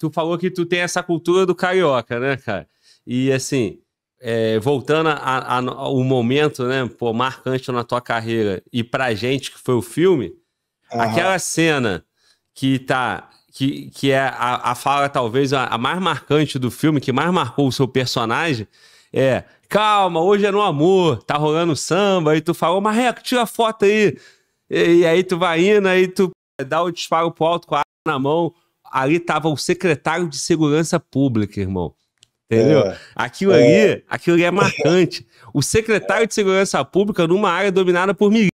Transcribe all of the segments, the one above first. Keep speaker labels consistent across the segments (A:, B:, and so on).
A: tu falou que tu tem essa cultura do carioca, né, cara? E assim, é, voltando ao momento, né, pô, marcante na tua carreira e pra gente que foi o filme, uhum. aquela cena que tá. Que, que é a, a fala, talvez, a, a mais marcante do filme, que mais marcou o seu personagem, é calma, hoje é no amor, tá rolando samba, e tu falou mas Marreco, tira a foto aí. E, e, aí tu vai indo, aí tu dá o disparo pro alto com a arma na mão, ali tava o secretário de segurança pública, irmão. Entendeu? É, aquilo é. ali, aquilo ali é marcante. O secretário de segurança pública numa área dominada por milícia,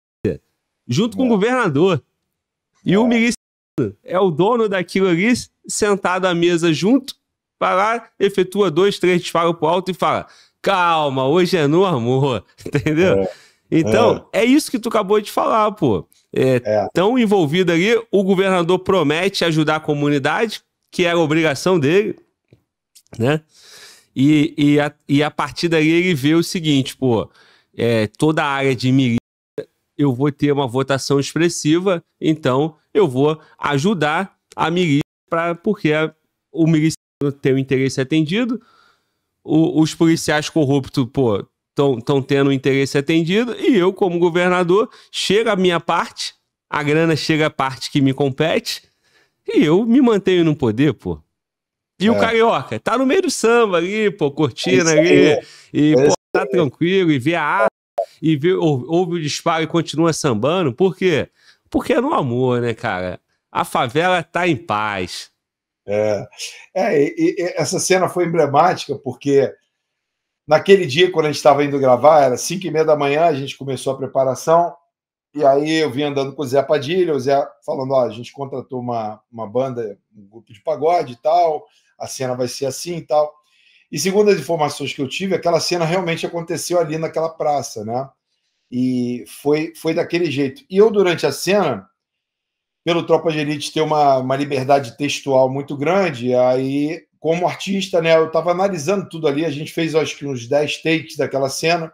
A: junto com o é. governador. E o é. milícia é o dono daquilo ali, sentado à mesa junto, vai lá, efetua dois, três disparos pro alto e fala: calma, hoje é no amor, entendeu? É. Então, é. é isso que tu acabou de falar, pô é, é. tão envolvido ali. O governador promete ajudar a comunidade, que era obrigação dele, né? E, e, a, e a partir daí ele vê o seguinte, pô, é, toda a área de milícia eu vou ter uma votação expressiva, então eu vou ajudar a milícia, pra, porque a, o miliciano tem o interesse atendido, o, os policiais corruptos, pô, estão tendo o interesse atendido e eu, como governador, chega a minha parte, a grana chega a parte que me compete e eu me mantenho no poder, pô. E é. o carioca tá no meio do samba ali, pô, curtindo é ali, e é pô, tá tranquilo, e vê a arte, e vê, ou, ouve o disparo e continua sambando, por quê? Porque é no amor, né, cara? A favela tá em paz. É,
B: é e, e essa cena foi emblemática porque Naquele dia, quando a gente estava indo gravar, era 5 e meia da manhã, a gente começou a preparação, e aí eu vim andando com o Zé Padilha, o Zé falando, a gente contratou uma, uma banda, um grupo de pagode e tal, a cena vai ser assim e tal. E segundo as informações que eu tive, aquela cena realmente aconteceu ali naquela praça, né? E foi, foi daquele jeito. E eu, durante a cena, pelo Tropa de Elite ter uma, uma liberdade textual muito grande, aí como artista, né? Eu estava analisando tudo ali, a gente fez acho que uns 10 takes daquela cena.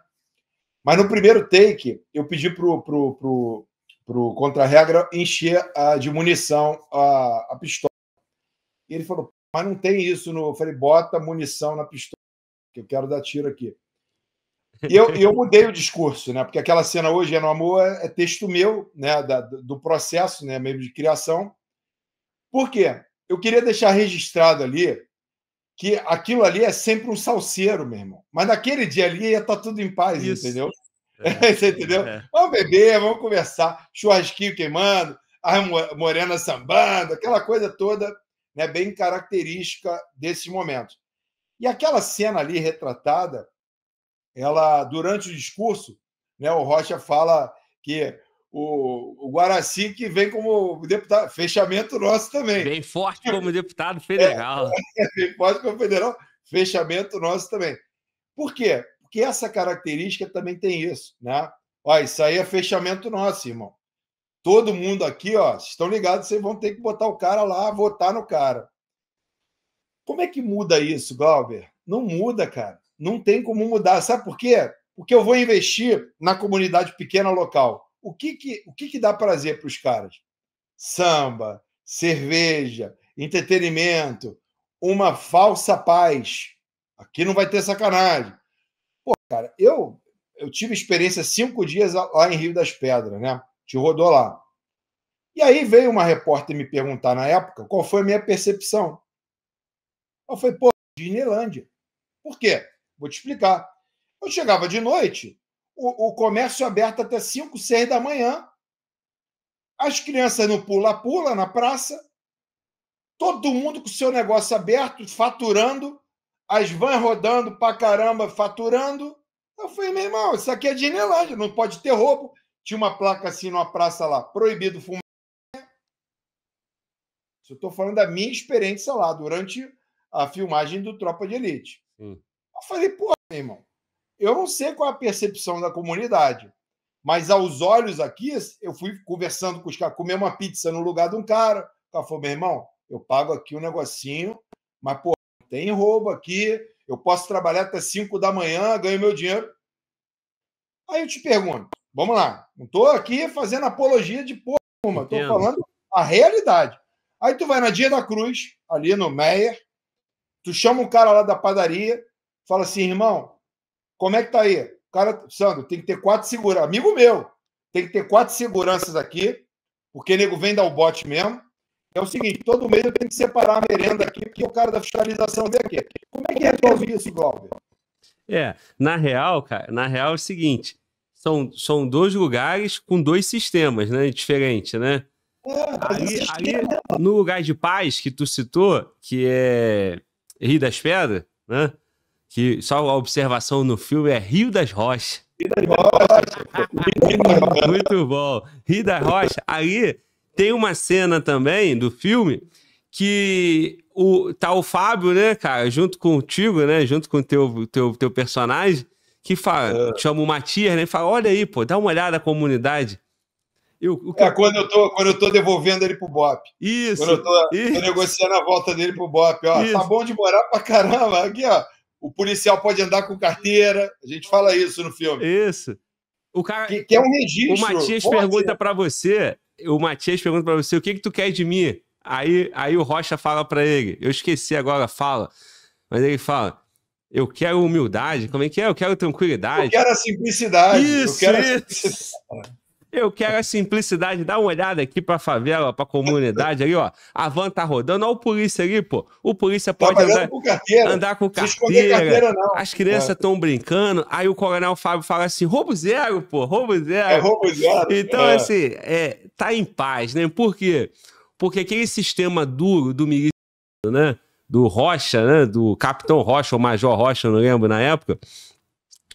B: Mas no primeiro take, eu pedi pro, pro, pro, pro contra-regra encher a, de munição a, a pistola. E ele falou, mas não tem isso. No... Eu falei, bota munição na pistola, que eu quero dar tiro aqui. E eu, eu mudei o discurso, né? Porque aquela cena hoje é no amor, é, é texto meu, né? Da, do processo, né? Mesmo de criação. Por quê? Eu queria deixar registrado ali que aquilo ali é sempre um salseiro, meu irmão. Mas naquele dia ali ia estar tá tudo em paz, Isso. entendeu? É, Você é. entendeu? É. Vamos beber, vamos conversar, churrasquinho queimando, a morena sambando, aquela coisa toda, né, bem característica desse momento. E aquela cena ali retratada, ela durante o discurso, né, o Rocha fala que o, o Guaraci, que vem como deputado, fechamento nosso
A: também. Bem forte como deputado é,
B: federal. É, é, bem forte como federal, fechamento nosso também. Por quê? Porque essa característica também tem isso, né? Ó, isso aí é fechamento nosso, irmão. Todo mundo aqui, ó, estão ligados, vocês vão ter que botar o cara lá, votar no cara. Como é que muda isso, Glauber? Não muda, cara. Não tem como mudar. Sabe por quê? Porque eu vou investir na comunidade pequena local o que, que, o que, que dá prazer para os caras? Samba, cerveja, entretenimento, uma falsa paz. Aqui não vai ter sacanagem. Pô, cara, eu, eu tive experiência cinco dias lá em Rio das Pedras, né? Te rodou lá. E aí veio uma repórter me perguntar na época qual foi a minha percepção. Eu falei, pô, Disneylândia. Por quê? Vou te explicar. Eu chegava de noite, o, comércio aberto até 5, 6 da manhã, as crianças no pula-pula na praça, todo mundo com o seu negócio aberto, faturando, as vans rodando pra caramba, faturando. Eu falei, meu irmão, isso aqui é Disneylândia, não pode ter roubo. Tinha uma placa assim numa praça lá, proibido fumar. Isso eu estou falando da minha experiência lá, durante a filmagem do Tropa de Elite. Hum. Eu falei, pô, meu irmão, eu não sei qual é a percepção da comunidade, mas aos olhos aqui, eu fui conversando com os caras, comer uma pizza no lugar de um cara. O cara falou: meu irmão, eu pago aqui um negocinho, mas, pô, tem roubo aqui, eu posso trabalhar até 5 da manhã, ganho meu dinheiro. Aí eu te pergunto, vamos lá, não estou aqui fazendo apologia de porra, estou falando a realidade. Aí tu vai na Dia da Cruz, ali no Meyer, tu chama um cara lá da padaria, fala assim, irmão, como é que tá aí? O cara, Sandro, tem que ter quatro seguranças. Amigo meu, tem que ter quatro seguranças aqui, porque nego vem dar o bote mesmo. É o seguinte, todo mês eu tenho que separar a merenda aqui, porque o cara da fiscalização vem aqui. Como é que resolve isso, Glauber?
A: É, na real, cara, na real é o seguinte, são, são dois lugares com dois sistemas, né, diferente, né?
B: É, Ali, é aí,
A: aí, no lugar de paz que tu citou, que é Rio das Pedras, né? que só a observação no filme é Rio das Rochas. Rio das Rochas. Muito bom. Rio das Rochas. Aí tem uma cena também do filme que o, tá o Fábio, né, cara, junto contigo, né, junto com o teu, teu, teu personagem, que fala, é. chama o Matias, né, e fala, olha aí, pô, dá uma olhada na comunidade.
B: Eu, o que... É quando eu, tô, quando eu tô devolvendo ele pro Bop. Isso. Quando eu tô, isso. tô negociando a volta dele pro Bop, ó, tá isso. tá bom de morar pra caramba, aqui, ó, o policial pode andar com carteira. A gente fala isso no filme. Isso. O cara, que, que é um registro. O Matias pergunta
A: assim? para você, o Matias pergunta para você, o que que tu quer de mim? Aí, aí o Rocha fala para ele, eu esqueci agora, fala. Mas ele fala, eu quero humildade, como é que é? Eu quero tranquilidade. Eu quero a
B: simplicidade. Isso, eu quero isso.
A: Eu quero a simplicidade. Dá uma olhada aqui pra favela, pra comunidade ali, ó. A van tá rodando. Olha o polícia ali, pô. O polícia tá pode andar com carteira. Andar com carteira. carteira As crianças estão é. brincando. Aí o coronel Fábio fala assim: roubo zero, pô, roubo zero. É roubo zero. Então, é. assim, é, tá em paz, né? Por quê? Porque aquele sistema duro do miliciano, né? Do Rocha, né? Do Capitão Rocha ou Major Rocha, não lembro na época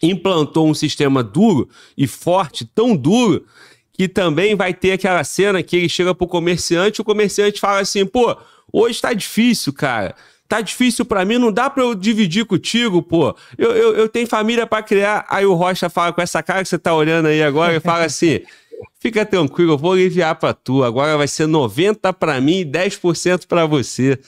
A: implantou um sistema duro e forte, tão duro, que também vai ter aquela cena que ele chega pro comerciante, o comerciante fala assim: "Pô, hoje tá difícil, cara. Tá difícil para mim, não dá para eu dividir contigo, pô. Eu, eu, eu tenho família para criar". Aí o Rocha fala com essa cara que você tá olhando aí agora e fala assim: "Fica tranquilo, eu vou aliviar para tu. Agora vai ser 90 para mim e 10% para você".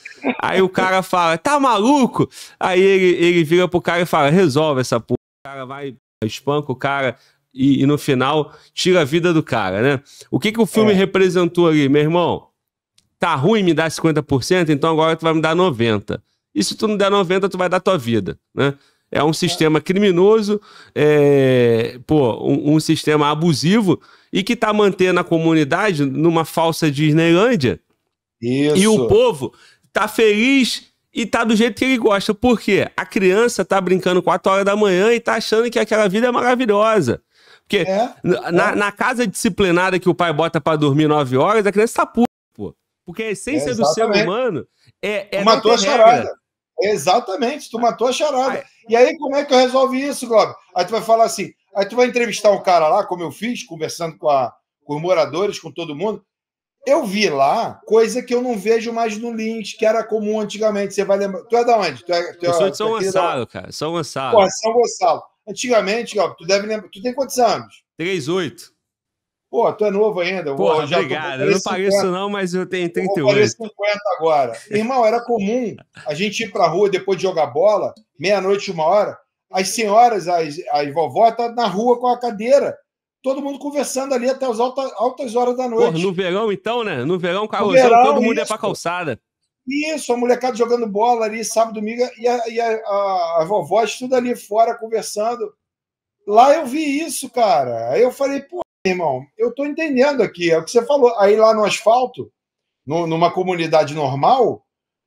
A: Aí o cara fala: "Tá maluco?". Aí ele, ele vira pro cara e fala: "Resolve essa porra" cara, vai, espanca o cara e, e, no final tira a vida do cara, né? O que, que o filme é. representou ali, meu irmão? Tá ruim me dar 50%, então agora tu vai me dar 90%. E se tu não der 90%, tu vai dar tua vida, né? É um é. sistema criminoso, é, pô, um, um, sistema abusivo e que tá mantendo a comunidade numa falsa Disneylândia. Isso. E o povo tá feliz e tá do jeito que ele gosta. Por quê? A criança tá brincando 4 horas da manhã e tá achando que aquela vida é maravilhosa. Porque é, na, é. na, casa disciplinada que o pai bota para dormir 9 horas, a criança tá puta, pô. Porque a essência é do ser humano é. é tu matou a charada.
B: Exatamente, tu matou a charada. Ai. E aí, como é que eu resolvo isso, Globo? Aí tu vai falar assim, aí tu vai entrevistar um cara lá, como eu fiz, conversando com, a, com os moradores, com todo mundo. Eu vi lá coisa que eu não vejo mais no Lynch, que era comum antigamente. Você vai lembrar. Tu é da onde? Tu é, tu é, eu sou de São é Gonçalo,
A: da... cara. São Gonçalo. Pô,
B: São Gonçalo. Antigamente, ó, tu deve lembrar. Tu tem quantos anos? 38. Pô, tu é novo ainda. Pô, já obrigado. Eu não pareço não,
A: mas eu tenho 38. Eu pareço 50 agora.
B: Irmão, era comum a gente ir pra rua depois de jogar bola, meia-noite, uma hora. As senhoras, as, as vovó, tá na rua com a cadeira todo mundo conversando ali até as altas altas horas da noite. Porra, no
A: verão, então, né? No verão, carrozão, todo mundo isso, ia pra calçada.
B: Isso, a molecada jogando bola ali, sábado, domingo, e a, e a, a, a tudo ali fora conversando. Lá eu vi isso, cara. Aí eu falei, pô, irmão, eu tô entendendo aqui, é o que você falou. Aí lá no asfalto, no, numa comunidade normal,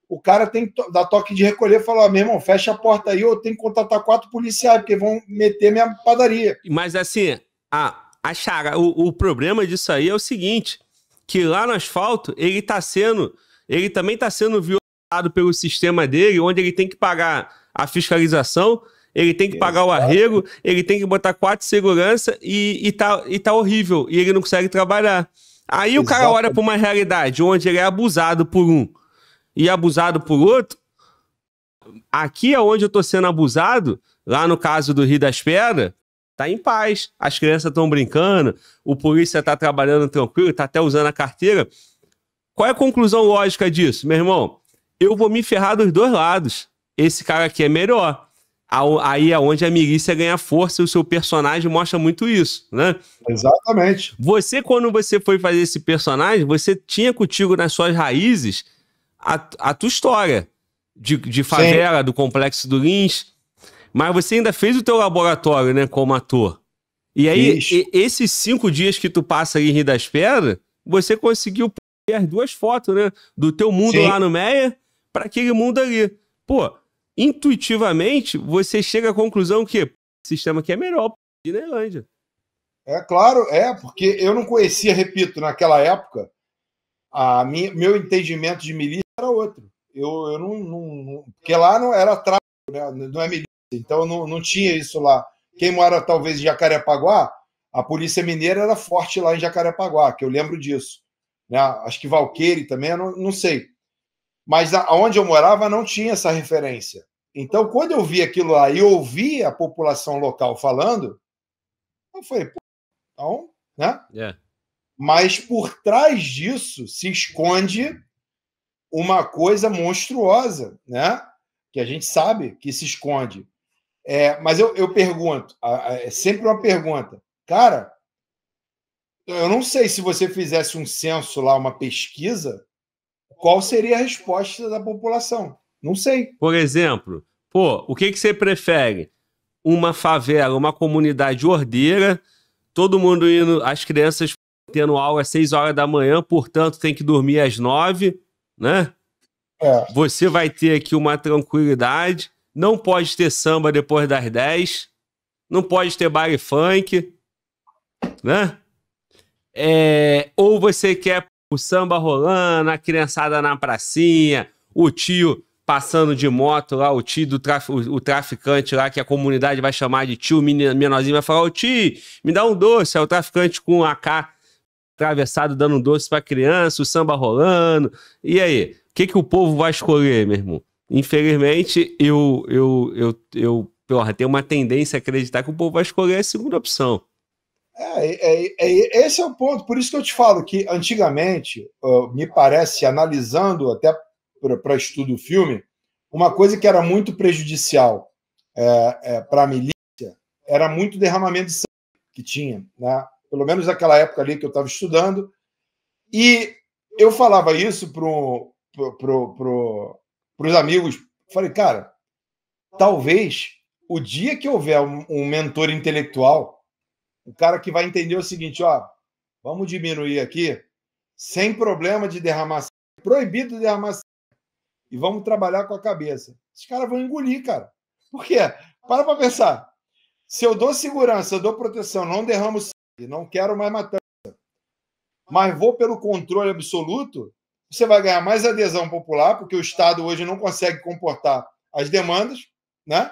B: o cara tem que to dar toque de recolher e falar: meu irmão, fecha a porta aí, eu tenho que contratar quatro policiais, porque vão meter minha
A: padaria. Mas assim, ah, a, a o, o problema disso aí é o seguinte, que lá no asfalto ele tá sendo, ele também está sendo violado pelo sistema dele, onde ele tem que pagar a fiscalização, ele tem que pagar o arrego, ele tem que botar quatro segurança e, e, tá, e tá horrível, e ele não consegue trabalhar. Aí Exato. o cara olha para uma realidade onde ele é abusado por um e abusado por outro. Aqui é onde eu tô sendo abusado, lá no caso do Rio das Pedras, tá em paz. As crianças estão brincando, o polícia tá trabalhando tranquilo, tá até usando a carteira. Qual é a conclusão lógica disso, meu irmão? Eu vou me ferrar dos dois lados. Esse cara aqui é melhor. Aí é onde a milícia ganha força e o seu personagem mostra muito isso, né? Exatamente. Você, quando você foi fazer esse personagem, você tinha contigo nas suas raízes a, a tua história de, de favela, Sim. do complexo do Lins, mas você ainda fez o teu laboratório, né, como ator. E aí, e, esses cinco dias que tu passa ali em Rio das Pedras, você conseguiu pôr as duas fotos, né? Do teu mundo Sim. lá no Meia para aquele mundo ali. Pô, intuitivamente, você chega à conclusão que o sistema aqui é melhor, Disneylândia.
B: É claro, é, porque eu não conhecia, repito, naquela época, a minha, meu entendimento de milícia era outro. Eu, eu não, não, Porque lá não era tráfico, né? não é milícia, então não, não tinha isso lá. Quem mora talvez em Jacarepaguá, a polícia mineira era forte lá em Jacarepaguá, que eu lembro disso. Né? Acho que Valqueire também, não, não sei. Mas aonde eu morava não tinha essa referência. Então, quando eu vi aquilo lá e ouvi a população local falando, eu falei, pô, então, né? Yeah. É. Mas por trás disso se esconde uma coisa monstruosa, né? Que a gente sabe que se esconde, é, mas eu, eu pergunto, é sempre uma pergunta. Cara, eu não sei se você fizesse um
A: censo lá, uma pesquisa, qual seria a resposta da população. Não sei. Por exemplo, pô, o que, que você prefere? Uma favela, uma comunidade ordeira, todo mundo indo, as crianças tendo aula às 6 horas da manhã, portanto tem que dormir às 9, né? É. Você vai ter aqui uma tranquilidade não pode ter samba depois das 10. Não pode ter baile funk. Né? É, ou você quer o samba rolando, a criançada na pracinha, o tio passando de moto lá, o tio do traf, o, o, traficante lá, que a comunidade vai chamar de tio, o menorzinho vai falar, ô tio, me dá um doce, é o traficante com AK atravessado dando um doce pra criança, o samba rolando, e aí? O que, que o povo vai escolher, meu irmão? Infelizmente, eu, eu, eu, eu tenho uma tendência a acreditar que o povo vai escolher a segunda opção.
B: É, é, é, é esse é o ponto. Por isso que eu te falo que antigamente, uh, me parece, analisando até para estudo do filme, uma coisa que era muito prejudicial é, é, para a milícia era muito derramamento de sangue que tinha, né? pelo menos naquela época ali que eu estava estudando. E eu falava isso para pro, pro, pro, para os amigos. Falei, cara, talvez o dia que houver um, um mentor intelectual, o cara que vai entender o seguinte, ó, vamos diminuir aqui, sem problema de derramar, proibido derramar e vamos trabalhar com a cabeça. Esses caras vão engolir, cara. Por quê? Para para pensar. Se eu dou segurança, eu dou proteção, não derramo sangue, não quero mais matança, mas vou pelo controle absoluto, você vai ganhar mais adesão popular, porque o Estado hoje não consegue comportar as demandas, né?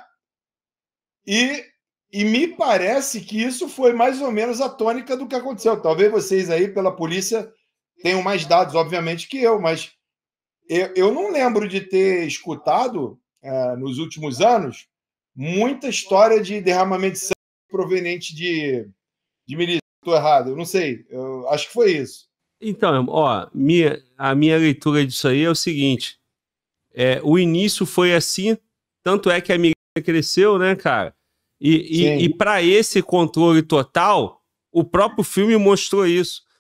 B: E, e me parece que isso foi mais ou menos a tônica do que aconteceu. Talvez vocês aí, pela polícia, tenham mais dados, obviamente, que eu, mas eu, eu não lembro de ter escutado, é, nos últimos anos, muita história de derramamento de sangue proveniente de, de milícia. Estou errado, eu não sei, eu acho que foi isso.
A: Então, ó, minha, a minha leitura disso aí é o seguinte: é, o início foi assim, tanto é que a migrância cresceu, né, cara? E, e, e para esse controle total, o próprio filme mostrou isso.